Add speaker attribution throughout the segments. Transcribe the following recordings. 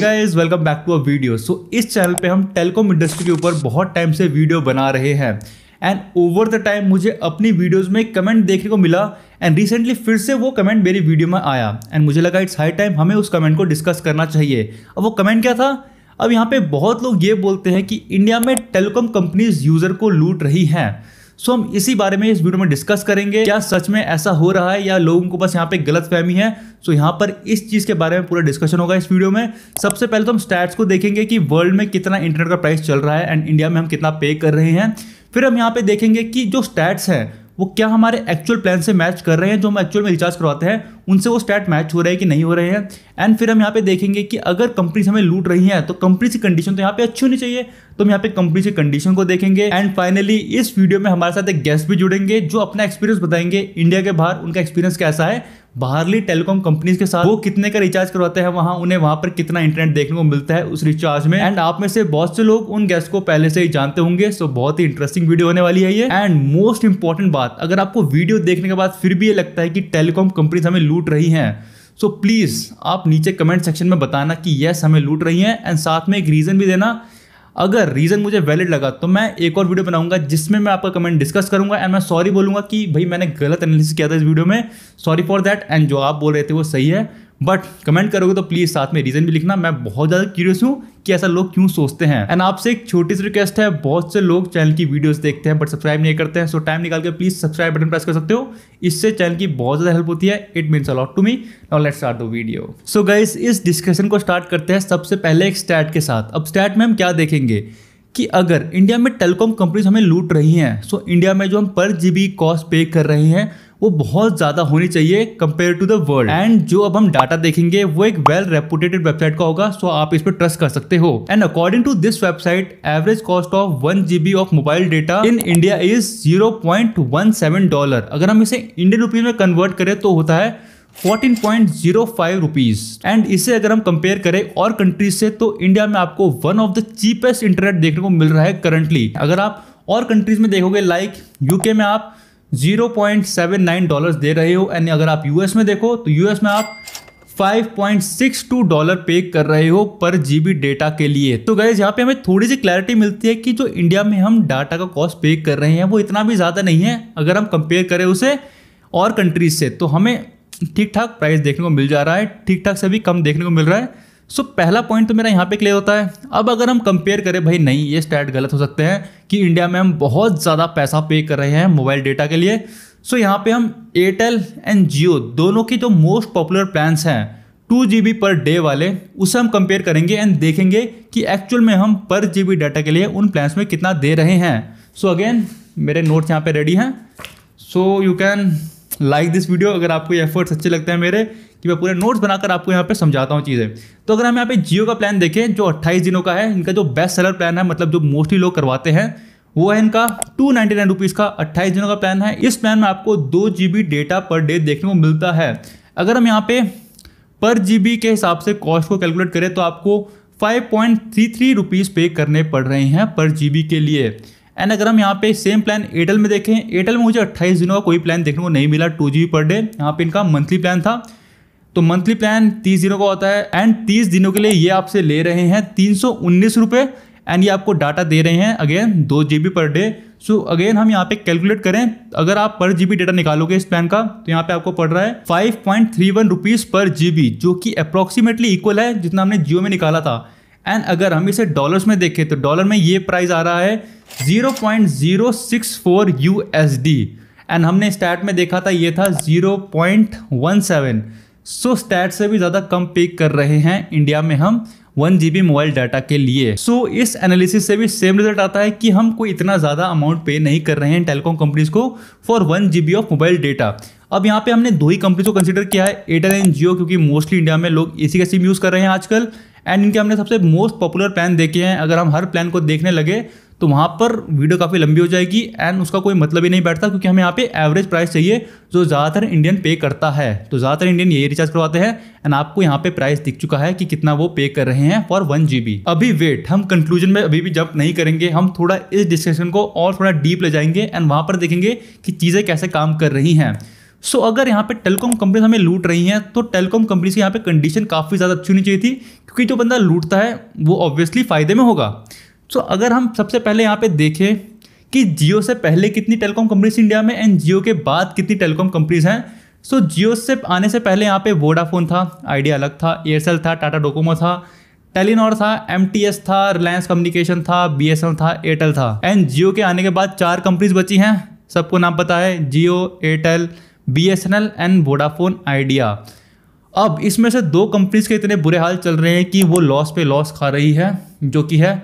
Speaker 1: Guys welcome back to a video so इस channel पे हम टेलीकॉम इंडस्ट्री के ऊपर बहुत टाइम से वीडियो बना रहे हैं एंड ओवर द टाइम मुझे अपनी वीडियोस में कमेंट देखने को मिला एंड रिसेंटली फिर से वो कमेंट मेरी वीडियो में आया एंड मुझे लगा इट्स हाई टाइम हमें उस कमेंट को डिस्कस करना चाहिए अब वो कमेंट क्या था अब यहाँ पे बहुत लोग ये बोलते हैं कि इंडिया में टेलीकॉम कंपनीज यूज़र को लूट रही हैं सो हम इसी बारे में इस वीडियो में डिस्कस करेंगे क्या सच में ऐसा हो रहा है या लोगों को बस यहाँ पे गलत फहमी है सो यहाँ पर इस चीज़ के बारे में पूरा डिस्कशन होगा इस वीडियो में सबसे पहले तो हम स्टैट्स को देखेंगे कि वर्ल्ड में कितना इंटरनेट का प्राइस चल रहा है एंड इंडिया में हम कितना पे कर रहे हैं फिर हम यहाँ पे देखेंगे कि जो स्टैट्स हैं वो क्या हमारे एक्चुअल प्लान से मैच कर रहे हैं जो हम एक्चुअल में रिचार्ज करवाते हैं उनसे वो स्टैट मैच हो रहे हैं कि नहीं हो रहे हैं एंड फिर हम यहाँ पे देखेंगे कि अगर कंपनी हमें लूट रही है तो कंपनी की कंडीशन तो यहाँ पे अच्छी होनी चाहिए तो हम यहाँ पे कंपनी की कंडीशन को देखेंगे एंड फाइनली इस वीडियो में हमारे साथ एक गेस्ट भी जुड़ेंगे जो अपना एक्सपीरियंस बताएंगे इंडिया के बाहर उनका एक्सपीरियंस कैसा है बाहरली टेलीकॉम कंपनीज के साथ वो कितने का रिचार्ज करवाते हैं वहां उन्हें वहां पर कितना इंटरनेट देखने को मिलता है उस रिचार्ज में एंड आप में से बहुत से लोग उन गेस्ट को पहले से ही जानते होंगे सो बहुत ही इंटरेस्टिंग वीडियो होने वाली है ये एंड मोस्ट इंपॉर्टेंट बात अगर आपको वीडियो देखने के बाद फिर भी ये लगता है कि टेलीकॉम कंपनीज हमें लूट लूट रही हैं सो so, प्लीज़ आप नीचे कमेंट सेक्शन में बताना कि यस हमें लूट रही हैं एंड साथ में एक रीज़न भी देना अगर रीज़न मुझे वैलिड लगा तो मैं एक और वीडियो बनाऊंगा जिसमें मैं आपका कमेंट डिस्कस करूंगा एंड मैं सॉरी बोलूंगा कि भाई मैंने गलत एनालिसिस किया था इस वीडियो में सॉरी फॉर दैट एंड जो आप बोल रहे थे वो सही है बट कमेंट करोगे तो प्लीज़ साथ में रीज़न भी लिखना मैं बहुत ज़्यादा क्यूरियस हूँ कि ऐसा लोग क्यों सोचते हैं एंड आपसे एक छोटी सी रिक्वेस्ट है बहुत से लोग चैनल की वीडियोस देखते हैं बट सब्सक्राइब नहीं करते हैं सो टाइम निकाल के प्लीज़ सब्सक्राइब बटन प्रेस कर सकते हो इससे चैनल की बहुत ज़्यादा हेल्प होती है it mean a lot to me now let's start the video so guys इस डिस्कशन को स्टार्ट करते हैं सबसे पहले एक स्टैट के साथ अब स्टैट में हम क्या देखेंगे कि अगर इंडिया में टेलीकॉम कंपनीज हमें लूट रही हैं सो इंडिया में जो हम पर जीबी कॉस्ट पे कर रहे हैं वो बहुत ज़्यादा होनी चाहिए compare to the world and जो अब हम डाटा देखेंगे वो एक वेल रेपुटेटेड वेबसाइट का होगा सो आप इस पर ट्रस्ट कर सकते हो and according to this website average cost of one GB of mobile data in India is zero point one seven dollar अगर हम इसे इंडियन रुपीज में कन्वर्ट करें तो होता है fourteen point zero five rupees and इसे अगर हम कंपेयर करें और कंट्रीज से तो इंडिया में आपको one of the cheapest internet देखने को मिल रहा है करंटली अगर आप और कंट्रीज में देखोगे लाइक यूके में आप 0.79 डॉलर्स दे रहे हो एंड अगर आप यूएस में देखो तो यूएस में आप 5.62 डॉलर पे कर रहे हो पर जीबी डेटा के लिए तो गैस यहाँ पे हमें थोड़ी सी क्लैरिटी मिलती है कि जो इंडिया में हम डाटा का कॉस्ट पे कर रहे हैं वो इतना भी ज़्यादा नहीं है अगर हम कंपेयर करें उसे और कंट्रीज से तो हमें ठीक ठाक प्राइस देखने को मिल जा रहा है ठीक ठाक से भी कम देखने को मिल रहा है सो so, पहला पॉइंट तो मेरा यहाँ पे क्लियर होता है अब अगर हम कंपेयर करें भाई नहीं ये स्टैट गलत हो सकते हैं कि इंडिया में हम बहुत ज़्यादा पैसा पे कर रहे हैं मोबाइल डेटा के लिए सो so, यहाँ पे हम एयरटेल एंड जियो दोनों के जो मोस्ट पॉपुलर प्लान्स हैं टू जी पर डे वाले उसे हम कंपेयर करेंगे एंड देखेंगे कि एक्चुअल में हम पर जी डाटा के लिए उन प्लान्स में कितना दे रहे हैं सो so, अगेन मेरे नोट्स यहाँ पर रेडी हैं so you can like this video अगर आपको ये एफर्ट्स अच्छे लगते हैं मेरे कि मैं पूरे नोट्स बनाकर आपको यहाँ पे समझाता हूँ चीज़ें तो अगर हम यहाँ पे जियो का प्लान देखें जो 28 दिनों का है इनका जो बेस्ट सेलर प्लान है मतलब जो मोस्टली लोग करवाते हैं वो है इनका टू नाइन्टी नाइन रुपीज़ का अट्ठाईस दिनों का प्लान है इस प्लान में आपको दो G B data per day देखने को मिलता है अगर हम यहाँ पे पर जी बी के हिसाब से कॉस्ट को कैलकुलेट करें तो आपको five point three three rupees pay करने पड़ रहे हैं पर जी बी के लिए एंड अगर हम यहाँ पे सेम प्लान एयरटेल में देखें एयरटेल में मुझे अट्ठाईस दिनों का कोई प्लान देखने को नहीं मिला टू जी पर डे यहाँ पे इनका मंथली प्लान था तो मंथली प्लान तीस दिनों का होता है एंड तीस दिनों के लिए ये आपसे ले रहे हैं तीन सौ उन्नीस रुपये एंड ये आपको डाटा दे रहे हैं अगेन दो G B per day so again हम यहाँ पे कैलकुलेट करें अगर आप पर जीबी डाटा निकालोगे इस प्लान का तो यहाँ पे आपको पड़ रहा है five point three one rupees per GB जो कि अप्रॉक्सीमेटली इक्वल है जितना हमने जियो में निकाला था एंड अगर हम इसे डॉलर्स में देखें तो डॉलर में ये प्राइस आ रहा है 0.064 डी एंड हमने स्टैट में देखा था ये था 0.17 सो स्टैट से भी ज़्यादा कम पे कर रहे हैं इंडिया में हम वन जी मोबाइल डाटा के लिए सो so, इस एनालिसिस से भी सेम रिजल्ट आता है कि हम कोई इतना ज़्यादा अमाउंट पे नहीं कर रहे हैं टेलीकॉम कंपनीज को for one G of mobile data अब यहाँ पे हमने दो ही कंपनीज को कंसिडर किया है एयरटेल एंड जियो क्योंकि मोस्टली इंडिया में लोग इसी का सिम यूज़ कर रहे हैं आजकल एंड इनके हमने सबसे मोस्ट पॉपुलर प्लान देखे हैं अगर हम हर प्लान को देखने लगे तो वहाँ पर वीडियो काफ़ी लंबी हो जाएगी एंड उसका कोई मतलब ही नहीं बैठता क्योंकि हमें यहाँ पे एवरेज प्राइस चाहिए जो ज़्यादातर इंडियन पे करता है तो ज़्यादातर इंडियन यही रिचार्ज करवाते हैं एंड आपको यहाँ पे प्राइस दिख चुका है कि कितना वो पे कर रहे हैं फॉर वन जी अभी वेट हम कंक्लूजन में अभी भी जब नहीं करेंगे हम थोड़ा इस डिस्कशन को और थोड़ा डीप ले जाएंगे एंड वहाँ पर देखेंगे कि चीज़ें कैसे काम कर रही हैं सो so, अगर यहाँ पे टेलीकॉम कंपनी हमें लूट रही हैं तो टेलीकॉम कंपनीज की यहाँ पे कंडीशन काफ़ी ज़्यादा अच्छी होनी चाहिए थी क्योंकि जो बंदा लूटता है वो ऑब्वियसली फ़ायदे में होगा सो so, अगर हम सबसे पहले यहाँ पे देखें कि जियो से पहले कितनी टेलीकॉम कंपनीज इंडिया में एंड जियो के बाद कितनी टेलीकॉम कंपनीज हैं सो so, जियो से आने से पहले यहाँ पे वोडाफोन था आइडिया अलग था एयरसेल था टाटा डोकोमो था टेलीनॉर था एम था रिलायंस कम्युनिकेशन था बी था एयरटेल था एंड जियो के आने के बाद चार कंपनीज बची हैं सबको नाम पता है Jio Airtel B and Vodafone Idea अब इसमें से दो कंपनीज के इतने बुरे हाल चल रहे हैं कि वो लॉस पे लॉस खा रही है जो कि है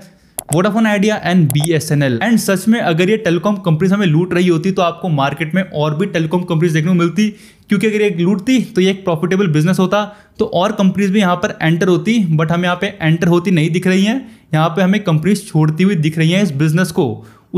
Speaker 1: Vodafone Idea and B S N L and सच में अगर ये टेलीकॉम कंपनीज हमें लूट रही होती तो आपको मार्केट में और भी टेलीकॉम कंपनीज देखने को मिलती क्योंकि अगर ये लूटती तो ये एक प्रॉफिटेबल बिजनेस होता तो और कंपनीज भी यहाँ पर एंटर होती बट हमें यहाँ पे एंटर होती नहीं दिख रही हैं यहाँ पे हमें कंपनीज छोड़ती हुई दिख रही हैं इस बिजनेस को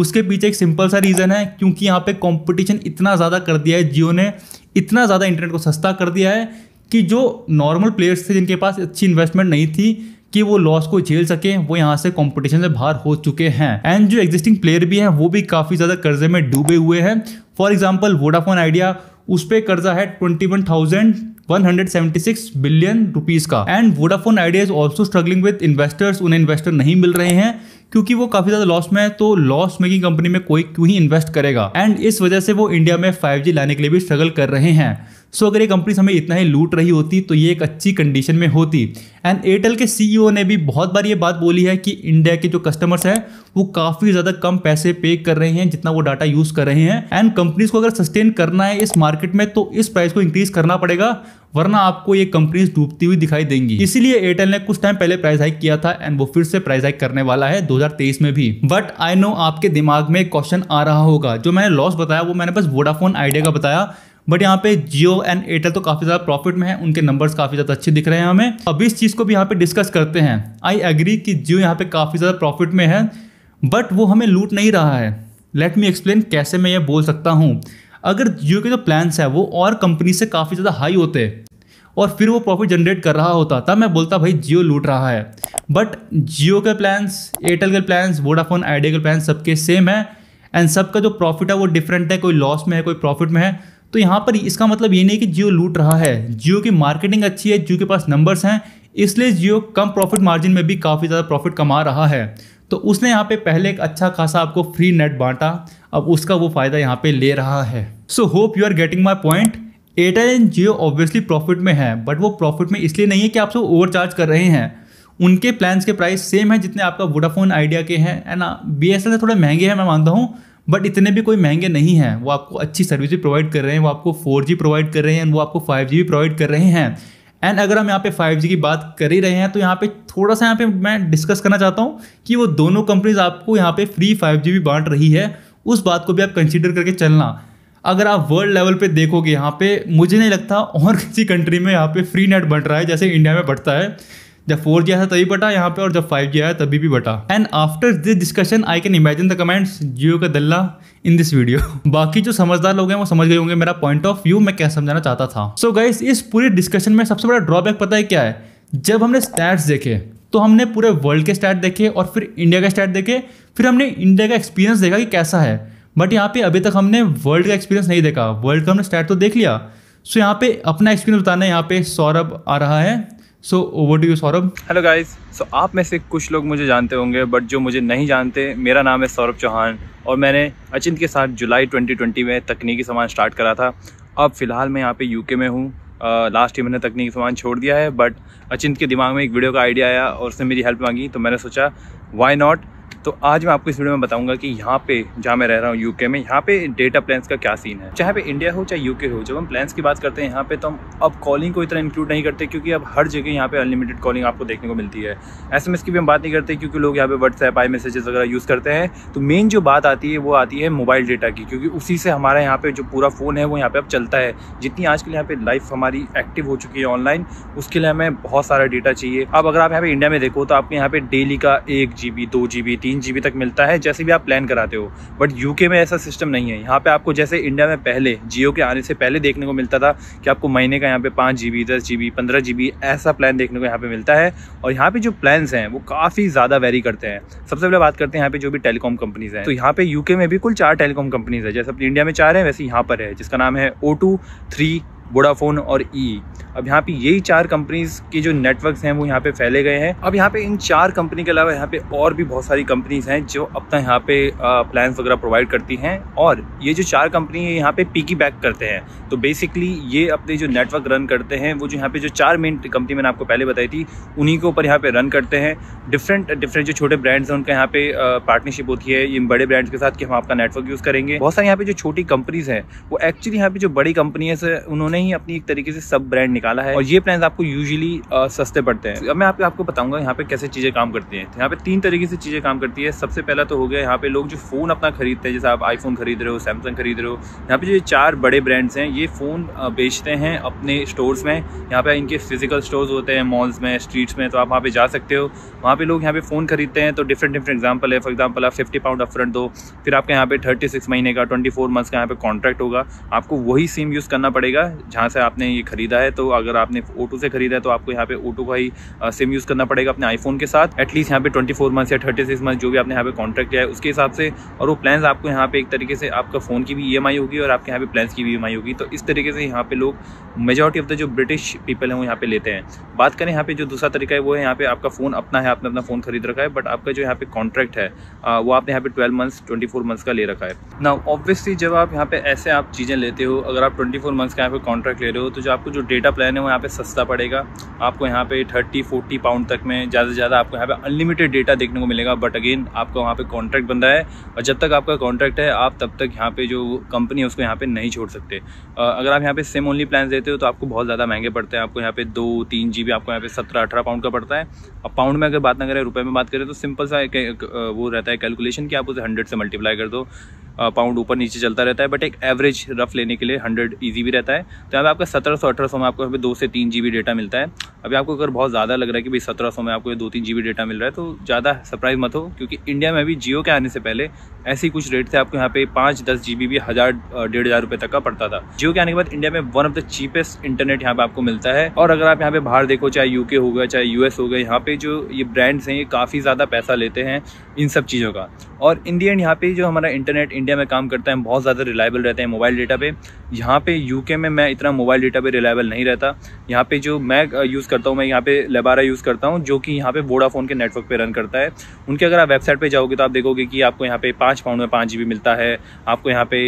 Speaker 1: उसके पीछे एक सिंपल सा रीज़न है क्योंकि यहाँ पे कंपटीशन इतना ज़्यादा कर दिया है जियो ने इतना ज़्यादा इंटरनेट को सस्ता कर दिया है कि जो नॉर्मल प्लेयर्स थे जिनके पास अच्छी इन्वेस्टमेंट नहीं थी कि वो लॉस को झेल सके वो यहाँ से कॉम्पिटिशन से बाहर हो चुके हैं एंड जो एग्जिस्टिंग प्लेयर भी हैं वो भी काफ़ी ज़्यादा कर्जे में डूबे हुए हैं फॉर एग्जाम्पल वोडाफोन आइडिया उस पर कर्जा है twenty one thousand 176 billion rupees का and Vodafone Idea is also struggling with investors उन्हें इन्वेस्टर नहीं मिल रहे हैं क्योंकि वो काफी ज्यादा लॉस में है तो लॉस मेकिंग कंपनी में कोई क्यों ही इन्वेस्ट करेगा एंड इस वजह से वो इंडिया में 5G लाने के लिए भी स्ट्रगल कर रहे हैं सो अगर ये कंपनी हमें इतना ही लूट रही होती तो ये एक अच्छी कंडीशन में होती एंड एयरटेल के सीईओ e ने भी बहुत बार ये बात बोली है कि इंडिया के जो कस्टमर्स हैं वो काफ़ी ज़्यादा कम पैसे पे कर रहे हैं जितना वो डाटा यूज़ कर रहे हैं एंड कंपनीज को अगर सस्टेन करना है इस मार्केट में तो इस प्राइस को इंक्रीज़ करना पड़ेगा वरना आपको ये कंपनीज डूबती हुई दिखाई देंगी इसीलिए एयरटेल ने कुछ टाइम पहले प्राइस हाइक किया था एंड वो फिर से प्राइस हाइक करने वाला है 2023 में भी बट आई नो आपके दिमाग में क्वेश्चन आ रहा होगा जो मैंने लॉस बताया वो मैंने बस वोडाफोन आइडिया का बताया बट यहाँ पे जियो एंड एयरटेल तो काफ़ी ज़्यादा प्रॉफिट में है उनके नंबर्स काफ़ी ज़्यादा अच्छे दिख रहे हैं हमें अब इस चीज़ को भी यहाँ पे डिस्कस करते हैं आई एग्री कि जियो यहाँ पे काफ़ी ज़्यादा प्रॉफिट में है बट वो हमें लूट नहीं रहा है लेट मी एक्सप्लेन कैसे मैं ये बोल सकता हूँ अगर जियो के जो प्लान्स हैं वो और कंपनी से काफ़ी ज़्यादा हाई होते और फिर वो प्रॉफिट जनरेट कर रहा होता तब मैं बोलता भाई जियो लूट रहा है बट जियो के प्लान्स एयरटेल के प्लान्स वोडाफोन आइडिया के प्लान सबके सेम है एंड सबका जो प्रॉफिट है वो डिफरेंट है कोई लॉस में है कोई प्रॉफिट में है तो यहाँ पर इसका मतलब ये नहीं कि जियो लूट रहा है जियो की मार्केटिंग अच्छी है जियो के पास नंबर्स हैं इसलिए जियो कम प्रॉफिट मार्जिन में भी काफ़ी ज़्यादा प्रॉफिट कमा रहा है तो उसने यहाँ पे पहले एक अच्छा खासा आपको फ्री नेट बांटा अब उसका वो फ़ायदा यहाँ पे ले रहा है so hope you are getting my point Airtel and Jio obviously profit में है बट वो प्रॉफिट में इसलिए नहीं है कि आप सब ओवर चार्ज कर रहे हैं उनके प्लान्स के प्राइस सेम है जितने आपका वोडाफोन आइडिया के हैं एंड बी एस एल थोड़े महंगे हैं मैं मानता हूँ बट इतने भी कोई महंगे नहीं हैं वो आपको अच्छी सर्विस भी प्रोवाइड कर रहे हैं वो आपको फोर प्रोवाइड कर रहे हैं वो आपको फाइव भी प्रोवाइड कर रहे हैं एंड अगर हम यहाँ पे जी की बात कर ही रहे हैं तो यहाँ पे थोड़ा सा यहाँ पे मैं डिस्कस करना चाहता हूँ कि वो दोनों कंपनीज आपको यहाँ पे फ्री जी भी बांट रही है उस बात को भी आप कंसिडर करके चलना अगर आप वर्ल्ड लेवल पे देखोगे यहाँ पे मुझे नहीं लगता और किसी कंट्री में यहाँ पे फ्री नेट बंट रहा है जैसे इंडिया में बढ़ता है जब फोर जी आया था तभी बटा यहाँ पे और जब फाइव जी आया तभी भी बटा and after this discussion I can imagine the comments Jio का दल्ला इन दिस वीडियो बाकी जो समझदार लोग हैं वो समझ गए होंगे मेरा पॉइंट ऑफ व्यू मैं क्या समझाना चाहता था सो so गाइस इस पूरे डिस्कशन में सबसे बड़ा ड्रॉबैक पता है क्या है जब हमने स्टैट्स देखे तो हमने पूरे वर्ल्ड के स्टैट देखे और फिर इंडिया के स्टैट देखे फिर हमने इंडिया का एक्सपीरियंस देखा कि कैसा है बट यहाँ पे अभी तक हमने वर्ल्ड का एक्सपीरियंस नहीं देखा वर्ल्ड का हमने स्टैट तो देख लिया सो so, यहाँ पे अपना एक्सपीरियंस बताना है यहाँ पे सौरभ आ रहा है so over to you Saurabh hello guys
Speaker 2: so आप में से कुछ लोग मुझे जानते होंगे बट जो मुझे नहीं जानते मेरा नाम है सौरभ चौहान और मैंने अचिंत के साथ जुलाई 2020 में तकनीकी सामान स्टार्ट करा था अब फ़िलहाल मैं यहाँ पे यूके में हूँ लास्ट ईयर मैंने तकनीकी सामान छोड़ दिया है बट अचिंत के दिमाग में एक वीडियो का आइडिया आया और उसने मेरी हेल्प मांगी तो मैंने सोचा वाई नॉट तो आज मैं आपको इस वीडियो में बताऊंगा कि यहाँ पे जहाँ मैं रह रहा हूँ यूके में यहाँ पे डेटा प्लान्स का क्या सीन है चाहे पे इंडिया हो चाहे यूके हो जब हम प्लान्स की बात करते हैं यहाँ पे तो हम अब कॉलिंग को इतना इंक्लूड नहीं करते क्योंकि अब हर जगह यहाँ पे अनलिमिटेड कॉलिंग आपको देखने को मिलती है एस की भी हम बात नहीं करते क्योंकि लोग यहाँ पे व्हाट्सएप आई मैसेजेस वगैरह यूज़ करते हैं तो मेन जो बात आती है वो आती है मोबाइल डेटा की क्योंकि उसी से हमारा यहाँ पे जो पूरा फ़ोन है वो यहाँ पे अब चलता है जितनी आजकल यहाँ पे लाइफ हमारी एक्टिव हो चुकी है ऑनलाइन उसके लिए हमें बहुत सारा डेटा चाहिए अब अगर आप यहाँ पे इंडिया में देखो तो आपके यहाँ पे डेली का एक जी बी दो जी बी तीन तीन जी तक मिलता है जैसे भी आप प्लान कराते हो बट यूके में ऐसा सिस्टम नहीं है यहाँ पे आपको जैसे इंडिया में पहले जियो के आने से पहले देखने को मिलता था कि आपको महीने का यहाँ पे पाँच जी बी दस जी बी पंद्रह जी बी ऐसा प्लान देखने को यहाँ पे मिलता है और यहाँ पे जो प्लान्स हैं वो काफ़ी ज़्यादा वेरी करते हैं सबसे पहले बात करते हैं यहाँ पे जो भी टेलीकॉम कंपनीज हैं तो यहाँ पे यूके में भी कुल चार टेलीकॉम कंपनीज है जैसे अपनी इंडिया में चार हैं वैसे यहाँ पर है जिसका नाम है ओ टू थ्री वोडाफोन और ई e। अब यहाँ पे यही चार कंपनीज के जो नेटवर्क हैं वो यहाँ पे फैले गए हैं अब यहाँ पे इन चार कंपनी के अलावा यहाँ पे और भी बहुत सारी कंपनीज हैं जो अपना यहाँ पे प्लान वगैरह प्रोवाइड करती हैं और ये जो चार कंपनी है यहाँ पे पीकी बैक करते हैं तो बेसिकली ये अपने जो नेटवर्क रन करते हैं वो जो यहाँ पे जो चार मेन कंपनी मैंने आपको पहले बताई थी उन्हीं के ऊपर यहाँ पे रन करते हैं डिफरेंट डिफरेंट जो छोटे ब्रांड्स हैं उनका यहाँ पे पार्टनरशिप होती है इन बड़े ब्रांड्स के साथ कि हम आपका नेटवर्क यूज़ करेंगे बहुत सारी यहाँ पे जो छोटी कंपनीज हैं वो एक्चुअली यहाँ पे जो बड़ी कंपनी है उन्होंने ही अपनी एक तरीके से सब ब्रांड निकाला है और ये प्लान आपको यूजली सस्ते पड़ते हैं अब मैं आपको आपको बताऊंगा यहाँ पे कैसे चीज़ें काम करती हैं यहाँ पे तीन तरीके से चीज़ें काम करती है सबसे पहला तो हो गया यहाँ पे लोग जो फ़ोन अपना खरीदते हैं जैसे आप आईफोन खरीद रहे हो सैमसंग खरीद रहे हो यहाँ पे जो चार बड़े ब्रांड्स हैं ये फ़ोन बेचते हैं अपने स्टोर्स में यहाँ पे इनके फिजिकल स्टोर्स होते हैं मॉल्स में स्ट्रीट्स में तो आप वहाँ पर जा सकते हो वहाँ पे लोग यहाँ पे फ़ोन खरीदते हैं तो डिफरेंट डिफरेंट एग्जाम्पल है फॉर एग्जाम्पल आप फिफ्टी पाउंड अपफ्रंट दो फिर आपके यहाँ पे थर्टी सिक्स महीने का ट्वेंटी फोर मंथ्स का यहाँ पे कॉन्ट्रैक्ट होगा आपको वही सिम यूज़ करना पड़ेगा जहाँ से आपने ये खरीदा है तो अगर आपने ओटो से खरीदा है तो आपको यहाँ पे ओटो का ही सिम यूज़ करना पड़ेगा अपने आईफोन के साथ एटलीस्ट यहाँ पे 24 मंथ्स या 36 मंथ जो भी आपने यहाँ पे कॉन्ट्रैक्ट किया है उसके हिसाब से और वो प्लान आपको यहाँ पे एक तरीके से आपका फ़ोन की भी ई होगी और आपके यहाँ पे प्लान की भी ई होगी तो इस तरीके से यहाँ पे लोग मेजोरिटी ऑफ द जो ब्रिटिश पीपल है वो यहाँ पे लेते हैं बात करें यहाँ पे जो दूसरा तरीका है वो है यहाँ पे आपका फ़ोन अपना है आपने अपना फ़ोन खरीद रखा है बट आपका जो यहाँ पे कॉन्ट्रैक्ट है वो आपने यहाँ पे twelve months twenty four months का ले रखा है ना ऑब्वियसली जब आप यहाँ पे ऐसे आप चीज़ें लेते हो अगर आप ट्वेंटी फोर मंथ्स का यहाँ पे कॉन्ट्रैक्ट ले रहे हो तो जो आपको जो डेटा प्लान है वो यहाँ पे सस्ता पड़ेगा आपको यहाँ पे थर्टी फोर्टी पाउंड तक में ज़्यादा से ज़्यादा आपको यहाँ पे अनलिमिटेड डेटा देखने को मिलेगा बट अगेन आपका वहाँ पे कॉन्ट्रैक्ट बंदा है और जब तक आपका कॉन्ट्रैक्ट है आप तब तक यहाँ पे जो कंपनी है उसको यहाँ पे नहीं छोड़ सकते अगर आप यहाँ पे सिम ओनली प्लान देते हो तो आपको बहुत ज़्यादा महंगे पड़ते हैं आपको यहाँ पे दो तीन जी आपको यहाँ पे सत्रह अठारह पाउंड का पड़ता है और पाउंड में अगर बात ना करें रुपये में बात करें तो सिंपल सा वो रहता है कैलकुलेशन कि आप उसे हंड्रेड से मल्टीप्लाई कर दो पाउंड ऊपर नीचे चलता रहता है बट एक एवरेज रफ लेने के लिए हंड्रेड ईजी भी रहता है तो यहाँ पे आपका सत्रह सौ अठारह सौ में आपको यहाँ दो से तीन जी डेटा मिलता है अभी आपको अगर बहुत ज़्यादा लग रहा है कि भाई सत्रह सौ में आपको दो तीन जी डेटा मिल रहा है तो ज़्यादा सरप्राइज मत हो क्योंकि इंडिया में भी जियो के आने से पहले ऐसे कुछ रेट थे आपको यहाँ पे पाँच दस जी भी हज़ार डेढ़ हज़ार रुपये तक का पड़ता था जियो के आने के बाद इंडिया में one of the cheapest internet यहाँ पे आपको मिलता है और अगर आप यहाँ पे बाहर देखो चाहे यूके हो गया चाहे यूएस हो गया यहाँ पे जो ये ब्रांड्स हैं ये काफ़ी ज़्यादा पैसा लेते हैं इन सब चीज़ों का और इन दी एंड यहाँ पे जो हमारा इंटरनेट इंडिया में काम करता है हम बहुत ज़्यादा रिलायबल रहते हैं मोबाइल डेटा पे यहाँ पे यूके में मैं इतना मोबाइल डेटा पे रिलायबल नहीं रहता यहाँ पे जो मैं यूज़ करता हूँ मैं यहाँ पे लेबारा यूज़ करता हूँ जो कि यहाँ पे वोडाफोन के नेटवर्क पर रन करता है उनके अगर आप वेबसाइट पर जाओगे तो आप देखोगे कि आपको यहाँ पे पाँच पाउंड में पाँच जी मिलता है आपको यहाँ पे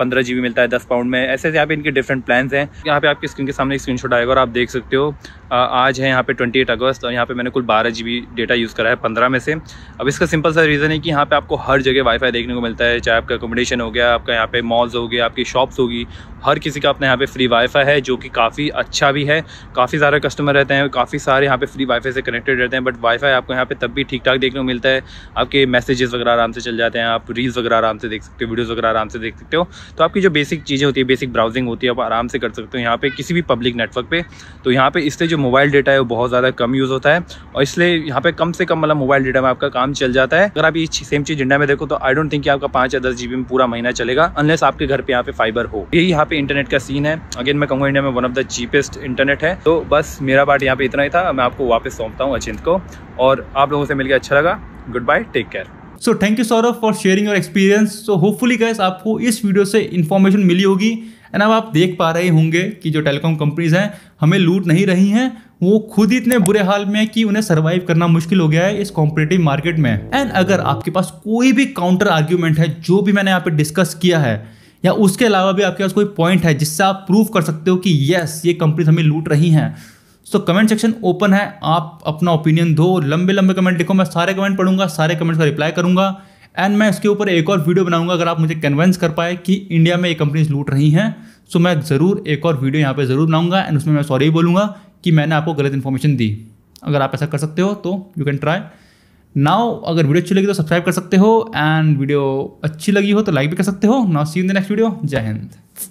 Speaker 2: पंद्रह जी मिलता है दस पाउंड में ऐसे यहाँ पे इनके डिफरेंट प्लान हैं यहाँ पे आपकी स्क्रीन के सामने स्क्रीन शॉट आएगा और आप देख सकते हो आज है यहाँ पे ट्वेंटी अगस्त और यहाँ पर मैंने कुल बारह जी डेटा यूज़ करा है पंद्रह में से अब इसका सिंपल सा रीज़न है कि यहाँ पे आपको हर जगह वाईफाई देखने को मिलता है चाहे आप आपका अकोमोडेशन हो गया आपका यहाँ पे मॉल्स हो गया आपकी शॉप्स होगी हर किसी का अपने यहाँ पे फ्री वाईफाई है जो कि काफ़ी अच्छा भी है काफ़ी सारे कस्टमर रहते हैं काफ़ी सारे यहाँ पे फ्री वाईफाई से कनेक्टेड रहते हैं बट वाईफाई आपको यहाँ पे तब भी ठीक ठाक देखने को मिलता है आपके मैसेजेस वगैरह आराम से चल जाते हैं आप रील्स वगैरह आराम से देख सकते हो वीडियोज़ वगैरह आराम से देख सकते हो तो आपकी जो बेसिक चीज़ें होती है बेसिक ब्राउजिंग होती है आप आराम से कर सकते हो यहाँ पर किसी भी पब्लिक नेटवर्क पर तो यहाँ पर इससे जो मोबाइल डेटा है वो बहुत ज़्यादा कम यूज़ होता है और इसलिए यहाँ पर कम से कम मतलब मोबाइल डेटा में आपका काम चल जाता है अगर आप ये सेम चीज़ इंडिया में देखो तो आई डोंट थिंक आपका पाँच या दस जीबी में पूरा महीना चलेगा अनलेस आपके घर पे यहाँ पे फाइबर हो यही यहाँ पे इंटरनेट का सीन है अगेन मैं कहूँगा इंडिया में one of the cheapest internet है तो बस मेरा पार्ट यहाँ पे इतना ही था मैं आपको वापस सौंपता हूँ अचिंत को और आप लोगों से मिलकर अच्छा लगा good bye take care
Speaker 1: so thank you Saurabh for sharing your experience so hopefully guys आपको इस वीडियो से इन्फॉर्मेशन मिली होगी एंड अब आप देख पा रहे होंगे कि जो टेलीकॉम कंपनीज हैं हमें लूट नहीं रही हैं वो खुद ही इतने बुरे हाल में है कि उन्हें सर्वाइव करना मुश्किल हो गया है इस कॉम्पिटेटिव मार्केट में एंड अगर आपके पास कोई भी काउंटर आर्ग्यूमेंट है जो भी मैंने यहाँ पे डिस्कस किया है या उसके अलावा भी आपके पास कोई पॉइंट है जिससे आप प्रूव कर सकते हो कि येस ये कंपनीज हमें लूट रही हैं सो कमेंट सेक्शन ओपन है आप अपना ओपिनियन दो लंबे लंबे कमेंट लिखो मैं सारे कमेंट पढ़ूंगा सारे कमेंट्स का रिप्लाई करूंगा एंड मैं इसके ऊपर एक और वीडियो बनाऊंगा अगर आप मुझे कन्वेंस कर पाए कि इंडिया में ये कंपनीज लूट रही हैं सो तो so मैं ज़रूर एक और वीडियो यहाँ पे ज़रूर बनाऊंगा एंड उसमें मैं सॉरी बोलूंगा कि मैंने आपको गलत इन्फॉर्मेशन दी अगर आप ऐसा कर सकते हो तो यू कैन ट्राई नाउ अगर वीडियो अच्छी लगी तो सब्सक्राइब कर सकते हो एंड वीडियो अच्छी लगी हो तो लाइक भी कर सकते हो now see in the next video जय हिंद